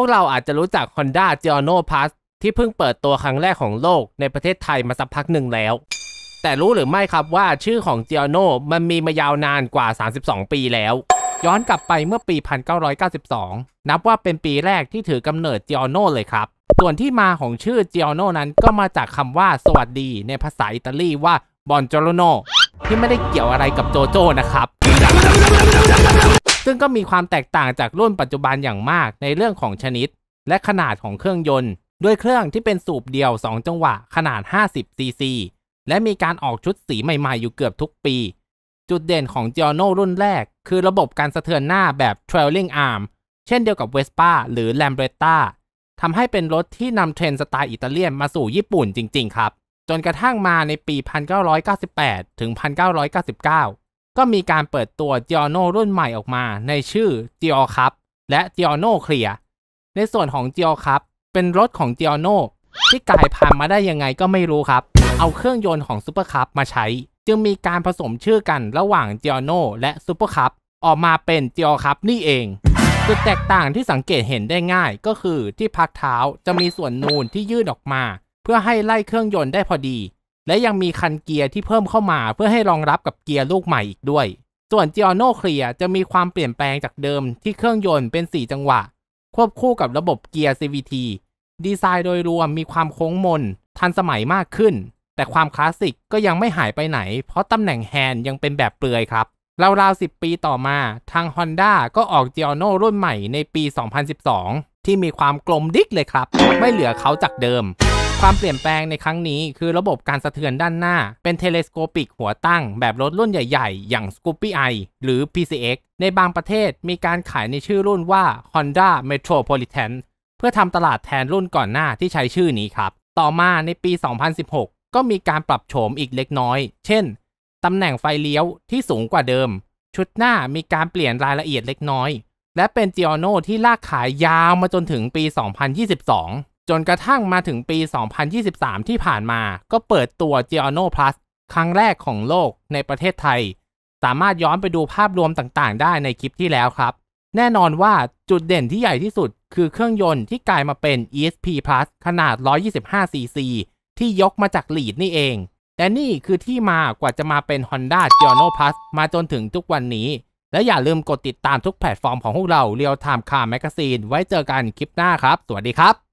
พวกเราอาจจะรู้จัก Honda g i o n o Plus ที่เพิ่งเปิดตัวครั้งแรกของโลกในประเทศไทยมาสักพักหนึ่งแล้ว แต่รู้หรือไม่ครับว่าชื่อของ g i o n o มันมีมายาวนานกว่า 32 ปีแล้ว ย้อนกลับไปเมื่อปี 1992 นับว่าเป็นปีแรกที่ถือกำเนิด g i o n o เลยครับ ส่วนที่มาของชื่อ g i o n o นั้นก็มาจากคำว่าสวัสดีในภาษาอิตาลีว่า b o n g i o r n o ที่ไม่ได้เกี่ยวอะไรกับโจโจ้นะครับซึ่งก็มีความแตกต่างจากรุ่นปัจจุบันอย่างมากในเรื่องของชนิด และขนาดของเครื่องยนต์ ด้วยเครื่องที่เป็นสูบเดี่ยว 2จังหวะขนาด 50 ซีซีและมีการออกชุดสีใหม่ๆอยู่เกือบทุกปี จุดเด่นของ g i o n o รุ่นแรก คือระบบการสะเทือนหน้าแบบ trailing arm เช่นเดียวกับ Vespa หรือ Lambretta ทำให้เป็นรถที่นำเทรนสไตล์อิตาเลียนมาสู่ญี่ปุ่นจริง ๆ ครับ จนกระทั่งมาในปี 1998ถึง1999ก็มีการเปิดตัวจิอโนรุ่นใหม่ออกมา ในชื่อจิออคัพและจิอโนเคลียในส่วนของจิออคัพเป็นรถของจิอโนที่กลายพันธุ์มาได้ยังไงก็ไม่รู้ครับ เอาเครื่องยนต์ของซูเปอร์คัพมาใช้ จึงมีการผสมชื่อกันระหว่างจิอโนและซูเปอร์คัพออกมาเป็นจิออคัพนี่เองจุดแตกต่างที่สังเกตเห็นได้ง่ายก็คือที่พักเท้าจะมีส่วนนูนที่ยืดออกมา เพื่อให้ไล่เครื่องยนต์ได้พอดีและยังมีคันเกียร์ที่เพิ่มเข้ามาเพื่อให้รองรับกับเกียร์ลูกใหม่อีกด้วย ส่วน g i o n o c l e a r จะมีความเปลี่ยนแปลงจากเดิมที่เครื่องยนต์เป็น 4 จังหวะ ควบคู่กับระบบเกียร์ CVT ดีไซน์โดยรวมมีความโค้งมน ทันสมัยมากขึ้น แต่ความคลาสสิกก็ยังไม่หายไปไหน เพราะตำแหน่งแฮนด์ยังเป็นแบบเปลือยครับราวๆ10 ปีต่อมา ทาง Honda ก็ออก g i o n o รุ่นใหม่ในปี 2012 ที่มีความกลมดิกเลยครับไม่เหลือเขาจากเดิมความเปลี่ยนแปลงในครั้งนี้คือระบบการสะเทือนด้านหน้าเป็นเทเลสโคปิกหัวตั้งแบบรถรุ่นใหญ่ๆ อย่าง Scoopy i หรือ PCX ในบางประเทศมีการขายในชื่อรุ่นว่า Honda Metropolitan เพื่อทำตลาดแทนรุ่นก่อนหน้าที่ใช้ชื่อนี้ครับ ต่อมาในปี 2016 ก็มีการปรับโฉมอีกเล็กน้อย เช่น ตำแหน่งไฟเลี้ยวที่สูงกว่าเดิม ชุดหน้ามีการเปลี่ยนรายละเอียดเล็กน้อย และเป็นจิออโนที่ลากขายยาวมาจนถึงปี 2022จนกระทั่งมาถึงปี 2023 ที่ผ่านมา ก็เปิดตัว g i o n o Plus ครั้งแรกของโลกในประเทศไทย สามารถย้อนไปดูภาพรวมต่างๆ ได้ในคลิปที่แล้วครับ แน่นอนว่าจุดเด่นที่ใหญ่ที่สุดคือเครื่องยนต์ที่กลายมาเป็น ESP Plus ขนาด 125cc ที่ยกมาจากลีดนี่เอง แต่นี่คือที่มากว่าจะมาเป็น Honda g i o n o Plus มาจนถึงทุกวันนี้ และอย่าลืมกดติดตามทุกแพลตฟอร์มของพวกเราเรียวไทม์คาร์แมกซีนไว้เจอกันคลิปหน้าครับ สวัสดีครับ